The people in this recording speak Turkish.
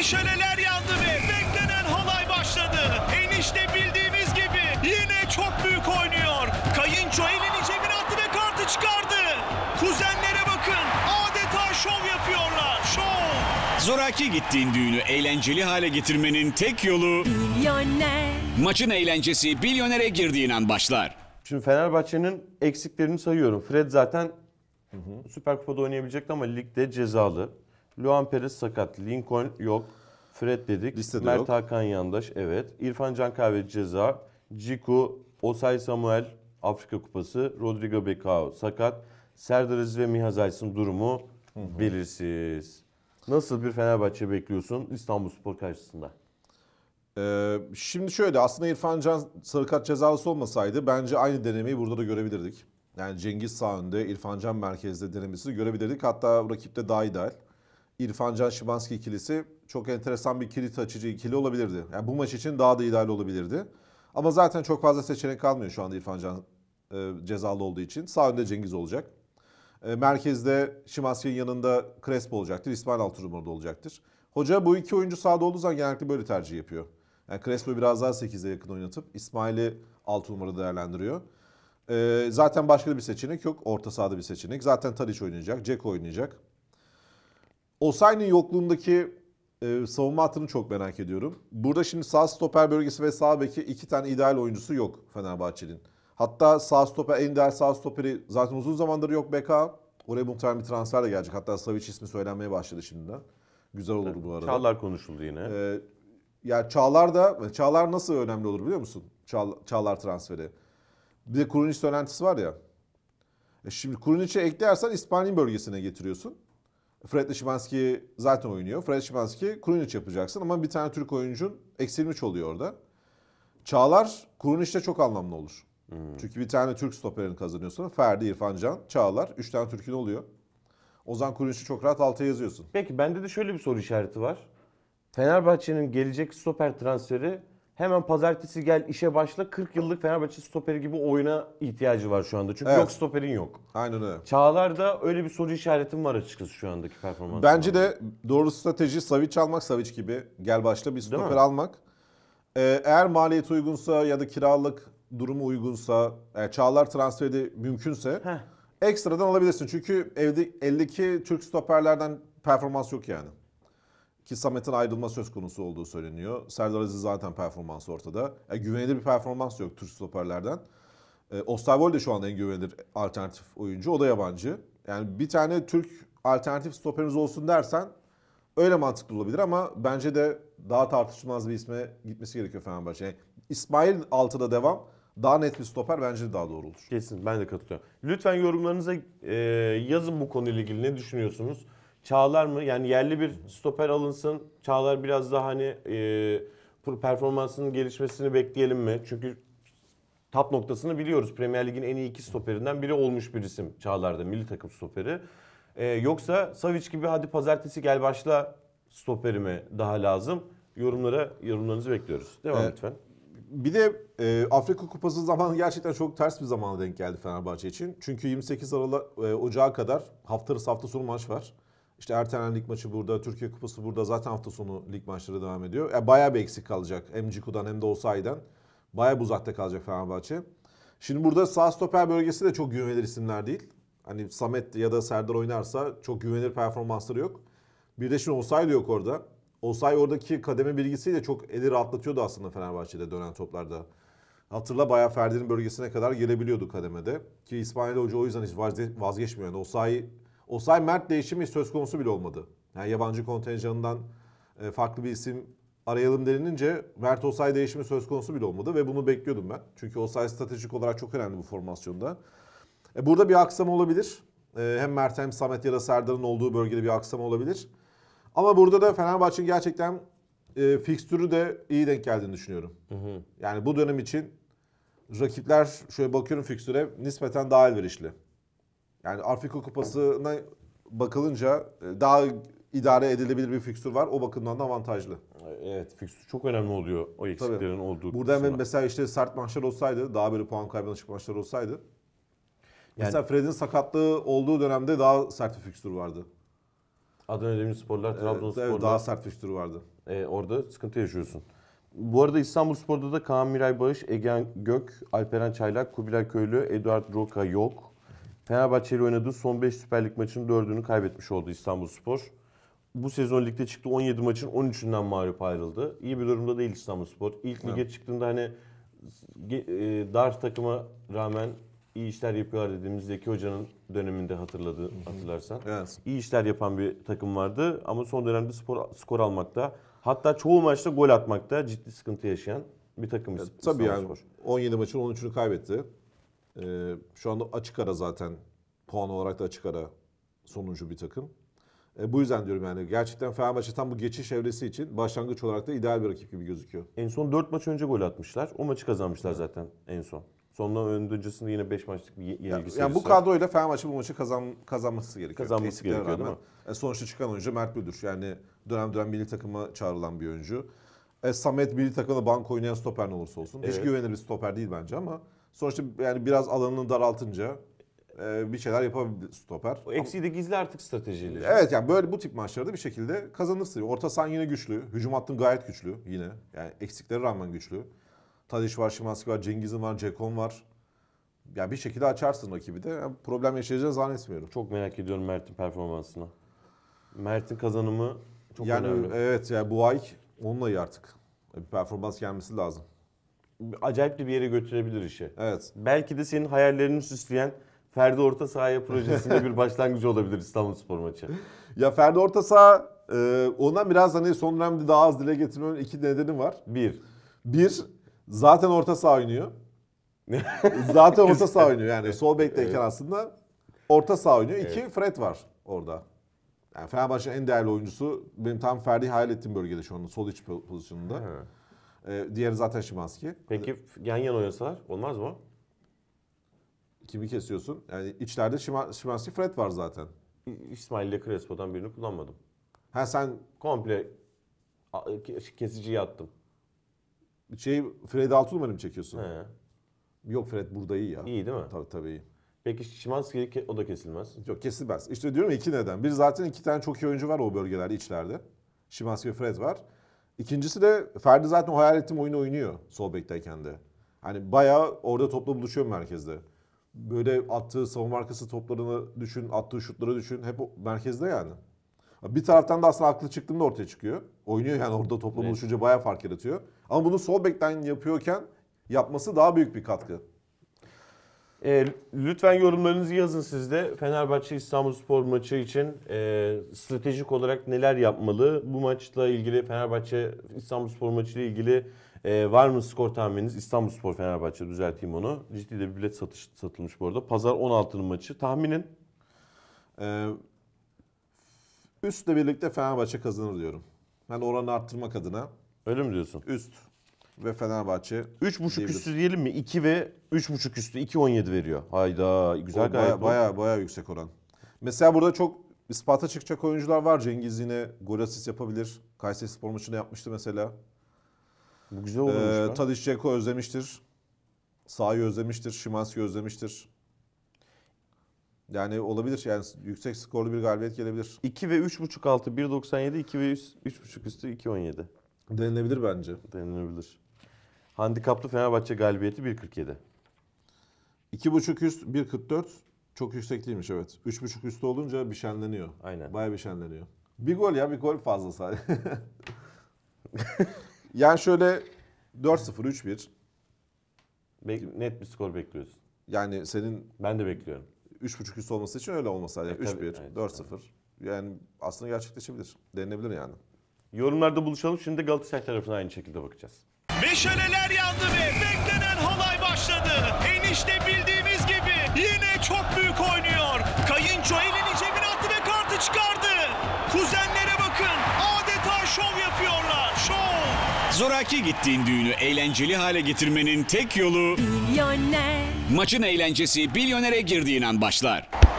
meşaleler yandı ve beklenen halay başladı. Enişte bildiğimiz gibi yine çok büyük oynuyor. Kayınço elini cebine attı ve kartı çıkardı. Kuzenlere bakın adeta şov yapıyorlar. Şov. Zoraki gittiğin düğünü eğlenceli hale getirmenin tek yolu... Milyoner. Maçın eğlencesi Bilyoner'e girdiğin an başlar. Şimdi Fenerbahçe'nin eksiklerini sayıyorum. Fred zaten hı hı. Süper Kupa'da oynayabilecekti ama ligde cezalı. Luan Perez sakat, Lincoln yok. Fred dedik. Listede Mert yok. Hakan Yandaş evet. İrfan Can Kahveci ceza. Ciku, Osay Samuel Afrika Kupası. Rodrigo Becao sakat. Serdar Aziz ve Mihaz Aysun durumu hı hı. belirsiz. Nasıl bir Fenerbahçe bekliyorsun İstanbul Spor karşısında? Ee, şimdi şöyle aslında İrfan Can sarıkat cezası olmasaydı bence aynı denemeyi burada da görebilirdik. Yani Cengiz sağ önde, İrfan Can merkezde denemesini görebilirdik. Hatta rakipte daha ideal. İrfan Can Şimanski ikilisi çok enteresan bir kilit açıcı ikili olabilirdi. Yani bu maç için daha da ideal olabilirdi. Ama zaten çok fazla seçenek kalmıyor şu anda İrfan Can e, cezalı olduğu için. Sağ önde Cengiz olacak. E, merkezde Şimanski'nin yanında Crespo olacaktır. İsmail Altırumoğlu olacaktır. Hoca bu iki oyuncu sağda olduğu zaman genellikle böyle tercih yapıyor. Yani Crespo'yu biraz daha 8'e yakın oynatıp İsmail'i 6 numarada değerlendiriyor. Ee, zaten başka bir seçenek yok. Orta sahada bir seçenek. Zaten Tadic oynayacak, Ceko oynayacak. Osayi'nin yokluğundaki e, savunma hattını çok merak ediyorum. Burada şimdi sağ stoper bölgesi ve sağ beki iki tane ideal oyuncusu yok Fenerbahçe'nin. Hatta sağ stoper, en ideal sağ stoperi zaten uzun zamandır yok BK. Oraya muhtemelen bir transfer de gelecek. Hatta Savic ismi söylenmeye başladı şimdiden. Güzel olur bu arada. Çağlar konuşuldu yine. Ee, ya Çağlar da, Çağlar nasıl önemli olur biliyor musun? Çağlar, Çağlar transferi. Bir de Kurunic söylentisi var ya. E şimdi Kurunic'i eklersen İspanyol bölgesine getiriyorsun. Fred Şimanski zaten oynuyor. Fred Şimanski Krunic yapacaksın ama bir tane Türk oyuncun eksilmiş oluyor orada. Çağlar Krunic'de çok anlamlı olur. Hmm. Çünkü bir tane Türk stoperini kazanıyorsun. Ferdi, İrfan Can, Çağlar. Üç tane Türk'ün oluyor. Ozan Krunic'i çok rahat alta yazıyorsun. Peki bende de şöyle bir soru işareti var. Fenerbahçe'nin gelecek stoper transferi hemen pazartesi gel işe başla 40 yıllık Fenerbahçe stoperi gibi oyuna ihtiyacı var şu anda. Çünkü Evet. yok stoperin yok. Aynen öyle. Çağlar'da öyle bir soru işaretim var açıkçası şu andaki performansı. Bence de doğru strateji Savic almak, Savic gibi gel başla bir stoper almak. Ee, eğer maliyet uygunsa ya da kiralık durumu uygunsa, e, Çağlar transferi mümkünse Heh. ekstradan alabilirsin. Çünkü evde eldeki Türk stoperlerden performans yok yani. Ki Samet'in ayrılma söz konusu olduğu söyleniyor. Serdar Aziz zaten performansı ortada. Yani e, güvenilir bir performans yok Türk stoperlerden. E, Osterwold de şu anda en güvenilir alternatif oyuncu. O da yabancı. Yani bir tane Türk alternatif stoperimiz olsun dersen öyle mantıklı olabilir ama bence de daha tartışılmaz bir isme gitmesi gerekiyor Fenerbahçe. Yani İsmail altıda devam. Daha net bir stoper bence de daha doğru olur. Kesin ben de katılıyorum. Lütfen yorumlarınıza e, yazın bu konuyla ilgili ne düşünüyorsunuz? Çağlar mı? Yani yerli bir stoper alınsın. Çağlar biraz daha hani e, performansının gelişmesini bekleyelim mi? Çünkü tap noktasını biliyoruz. Premier Lig'in en iyi iki stoperinden biri olmuş bir isim Çağlar'da. Milli takım stoperi. E, yoksa Savic gibi hadi pazartesi gel başla stoperi daha lazım? Yorumlara yorumlarınızı bekliyoruz. Devam evet. lütfen. Bir de e, Afrika Kupası zamanı gerçekten çok ters bir zamana denk geldi Fenerbahçe için. Çünkü 28 Aralık e, Ocağı kadar hafta arası hafta sonu maç var. İşte ertelenen lig maçı burada, Türkiye Kupası burada. Zaten hafta sonu lig maçları devam ediyor. Yani bayağı bir eksik kalacak hem Ciku'dan hem de Osayi'den. Bayağı bir uzakta kalacak Fenerbahçe. Şimdi burada sağ stoper bölgesi de çok güvenilir isimler değil. Hani Samet ya da Serdar oynarsa çok güvenilir performansları yok. Bir de şimdi Osay yok orada. Osay oradaki kademe bilgisiyle çok eli rahatlatıyordu aslında Fenerbahçe'de dönen toplarda. Hatırla bayağı Ferdi'nin bölgesine kadar gelebiliyordu kademede. Ki İspanyol Hoca o yüzden hiç vazgeçmiyor. Yani Osay Osay Mert değişimi söz konusu bile olmadı. Yani yabancı kontenjanından e, farklı bir isim arayalım denilince Mert Osay değişimi söz konusu bile olmadı ve bunu bekliyordum ben. Çünkü Osay stratejik olarak çok önemli bu formasyonda. E, burada bir aksama olabilir. E, hem Mert hem Samet ya da Serdar'ın olduğu bölgede bir aksama olabilir. Ama burada da Fenerbahçe'nin gerçekten e, fikstürü de iyi denk geldiğini düşünüyorum. Hı hı. Yani bu dönem için rakipler şöyle bakıyorum fikstüre nispeten daha elverişli. Yani Afrika Kupası'na bakılınca e, daha idare edilebilir bir fikstür var. O bakımdan da avantajlı. Evet fikstür çok önemli oluyor o eksiklerin Tabii. olduğu. Burada hemen mesela işte sert maçlar olsaydı daha böyle puan kaybına açık maçlar olsaydı. Yani, mesela Fred'in sakatlığı olduğu dönemde daha sert bir fikstür vardı. Adana Demirsporlar, Trabzonspor'da Evet, daha sert fikstür vardı. E, orada sıkıntı yaşıyorsun. Bu arada İstanbulspor'da da Kaan Miray Bağış, Egen Gök, Alperen Çaylak, Kubilay Köylü, Eduard Roka yok. Fenerbahçe ile oynadığı son 5 Süper Lig maçının 4'ünü kaybetmiş oldu İstanbul Spor. Bu sezon ligde çıktı 17 maçın 13'ünden mağlup ayrıldı. İyi bir durumda değil İstanbul Spor. İlk lige evet. çıktığında hani e, dar takıma rağmen iyi işler yapıyorlar dediğimiz Zeki Hoca'nın döneminde hatırladı hatırlarsan. Evet. İyi işler yapan bir takım vardı ama son dönemde spor, skor almakta. Hatta çoğu maçta gol atmakta ciddi sıkıntı yaşayan bir takım. Ya, e, tabii yani 17 maçın 13'ünü kaybetti. E, şu anda açık ara zaten puan olarak da açık ara sonuncu bir takım. E, bu yüzden diyorum yani gerçekten Fenerbahçe tam bu geçiş evresi için başlangıç olarak da ideal bir rakip gibi gözüküyor. En son 4 maç önce gol atmışlar. O maçı kazanmışlar zaten en son. Sonra öncesinde yine 5 maçlık bir yenilgi yani, serisi. Yani bu kadroyla Fenerbahçe bu maçı kazan, kazanması gerekiyor. Kazanması gerekiyor rağmen. değil mi? E, sonuçta çıkan oyuncu Mert Müldür. Yani dönem dönem milli takıma çağrılan bir oyuncu. E, Samet milli takımda bank oynayan stoper ne olursa olsun. Evet. Hiç güvenilir bir stoper değil bence ama sonuçta yani biraz alanını daraltınca e, bir şeyler yapabilir stoper. O eksiği de gizli artık stratejiyle. Evet yani böyle bu tip maçlarda bir şekilde kazanırsın. Orta sahan yine güçlü. Hücum hattın gayet güçlü yine. Yani eksikleri rağmen güçlü. Tadiş var, Şimanski var, Cengiz'in var, Cekon var. Yani bir şekilde açarsın rakibi de. Yani problem yaşayacağını zannetmiyorum. Çok merak ediyorum Mert'in performansını. Mert'in kazanımı çok yani, önemli. Evet yani bu ay Onunla iyi artık. Bir performans gelmesi lazım. Acayip bir yere götürebilir işi. Evet. Belki de senin hayallerini süsleyen Ferdi Orta Sahaya projesinde bir başlangıcı olabilir İstanbul Spor maçı. Ya Ferdi Orta Saha e, ondan biraz hani son dönemde daha az dile getirmemin iki nedeni var. Bir. Bir, zaten orta saha oynuyor. zaten orta saha oynuyor yani. Sol bekteyken evet. aslında orta saha oynuyor. İki, evet. Fred var orada. Yani Fenerbahçe'nin en değerli oyuncusu benim tam Ferdi hayal ettiğim bölgede şu anda sol iç pozisyonunda. He. Ee, diğeri zaten Şimanski. Peki yan yana oynasalar olmaz mı? Kimi kesiyorsun? Yani içlerde Şima, Şimanski Fred var zaten. İsmail ile Crespo'dan birini kullanmadım. Ha sen komple kesiciyi attım. Şey Fred 6 mı çekiyorsun? He. Yok Fred burada iyi ya. İyi değil mi? Tabii tabii iyi. Peki Şimanski o da kesilmez. Yok kesilmez. İşte diyorum iki neden. Bir zaten iki tane çok iyi oyuncu var o bölgelerde içlerde. Şimanski ve Fred var. İkincisi de Ferdi zaten o hayal ettiğim oyunu oynuyor sol bekteyken de. Hani bayağı orada topla buluşuyor merkezde. Böyle attığı savunma arkası toplarını düşün, attığı şutları düşün. Hep merkezde yani. Bir taraftan da aslında aklı çıktığında ortaya çıkıyor. Oynuyor yani orada topla buluşunca bayağı fark yaratıyor. Ama bunu sol bekten yapıyorken yapması daha büyük bir katkı. E, lütfen yorumlarınızı yazın siz de. Fenerbahçe İstanbulspor maçı için e, stratejik olarak neler yapmalı? Bu maçla ilgili Fenerbahçe İstanbulspor maçıyla ilgili e, var mı skor tahmininiz? İstanbulspor Fenerbahçe düzelteyim onu. Ciddi de bir bilet satış satılmış bu arada. Pazar 16'nın maçı. Tahminin e, üstle birlikte Fenerbahçe kazanır diyorum. Ben oranı arttırmak adına. Öyle mi diyorsun? Üst ve Fenerbahçe. 3.5 üstü diyelim mi? 2 ve 3.5 üstü 2.17 veriyor. Hayda güzel o gayet. Baya, baya baya yüksek oran. Mesela burada çok ispata çıkacak oyuncular var. Cengiz yine gol asist yapabilir. Kayseri Spor maçında yapmıştı mesela. Bu güzel olmuş. Ee, Tadiş Ceko özlemiştir. Sahayı özlemiştir. Şimanski özlemiştir. Yani olabilir yani yüksek skorlu bir galibiyet gelebilir. 2 ve 3.5 altı 1.97, 2 ve 3.5 üstü 2.17. Denilebilir bence. Denilebilir. Handikaplı Fenerbahçe galibiyeti 1.47. 2.5 üst 1.44 çok yüksek değilmiş evet. 3.5 üstü olunca bir şenleniyor. Aynen. Bayağı bir şenleniyor. Bir gol ya bir gol fazla sadece. yani şöyle 4-0 3-1. Bek- net bir skor bekliyoruz. Yani senin... Ben de bekliyorum. 3.5 üst olması için öyle olması lazım. 3-1, e, 4-0. Yani aslında gerçekleşebilir. Denilebilir yani. Yorumlarda buluşalım. Şimdi de Galatasaray tarafına aynı şekilde bakacağız. Meşaleler yandı ve beklenen halay başladı. Enişte bildiğimiz gibi yine çok büyük oynuyor. Kayınço elini cebine attı ve kartı çıkardı. Kuzenlere bakın adeta şov yapıyorlar. Şov. Zoraki gittiğin düğünü eğlenceli hale getirmenin tek yolu... Milyoner. Maçın eğlencesi Bilyoner'e girdiğin an başlar.